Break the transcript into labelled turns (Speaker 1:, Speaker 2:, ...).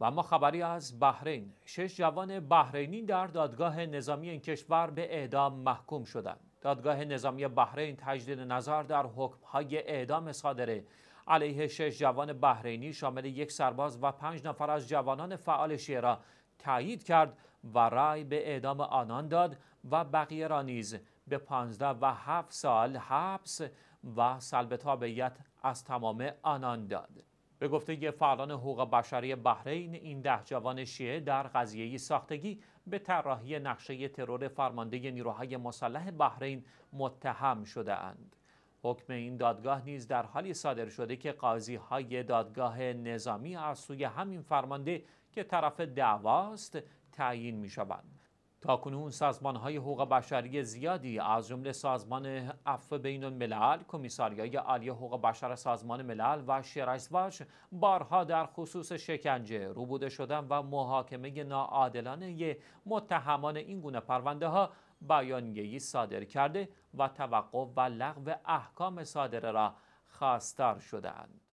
Speaker 1: و اما خبری از بحرین شش جوان بحرینی در دادگاه نظامی این کشور به اعدام محکوم شدند دادگاه نظامی بحرین تجدید نظر در حکمهای اعدام صادره علیه شش جوان بحرینی شامل یک سرباز و پنج نفر از جوانان فعال شیرا تایید کرد و رای به اعدام آنان داد و بقیه را نیز به 15 و هفت سال حبس و سلب تابعیت از تمام آنان داد به گفته فعالان حقوق بشری بحرین این ده جوان شیعه در قضیه ساختگی به طراحی نقشه ترور فرمانده نیروهای مسلح بحرین متهم شده اند. حکم این دادگاه نیز در حالی صادر شده که قاضی های دادگاه نظامی از سوی همین فرمانده که طرف دعواست تعیین می شوند. تاکنون سازمان های حقوق بشری زیادی از جمله سازمان عفو بین الملل، کمیساریای عالی حقوق بشر سازمان ملل و شیرایس بارها در خصوص شکنجه، روبوده شدن و محاکمه ناعادلانه متهمان این گونه پرونده ها بیانیه‌ای صادر کرده و توقف و لغو احکام صادره را خواستار شدند.